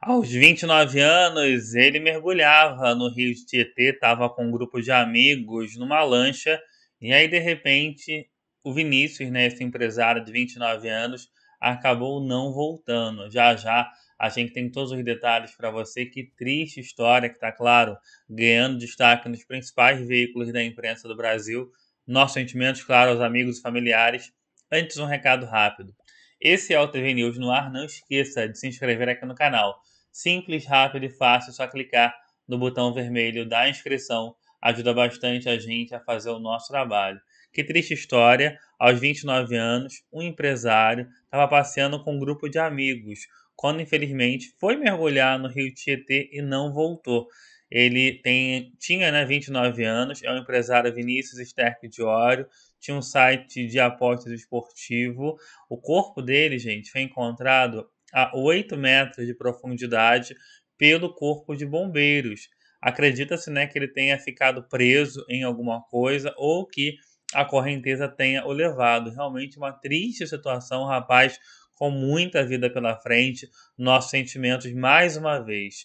Aos 29 anos, ele mergulhava no rio de Tietê, estava com um grupo de amigos numa lancha, e aí de repente o Vinícius, né, esse empresário de 29 anos, acabou não voltando. Já já a gente tem todos os detalhes para você. Que triste história que está, claro, ganhando destaque nos principais veículos da imprensa do Brasil. Nossos sentimentos, claro, aos amigos e familiares. Antes, um recado rápido. Esse é o TV News no ar. Não esqueça de se inscrever aqui no canal. Simples, rápido e fácil, é só clicar no botão vermelho da inscrição. Ajuda bastante a gente a fazer o nosso trabalho. Que triste história. Aos 29 anos, um empresário estava passeando com um grupo de amigos, quando infelizmente foi mergulhar no rio Tietê e não voltou. Ele tem, tinha né, 29 anos, é o empresário Vinícius Sterck Diório, tinha um site de apostas esportivo. O corpo dele, gente, foi encontrado a 8 metros de profundidade pelo corpo de bombeiros. Acredita-se né, que ele tenha ficado preso em alguma coisa ou que a correnteza tenha o levado. Realmente uma triste situação, rapaz com muita vida pela frente. Nossos sentimentos mais uma vez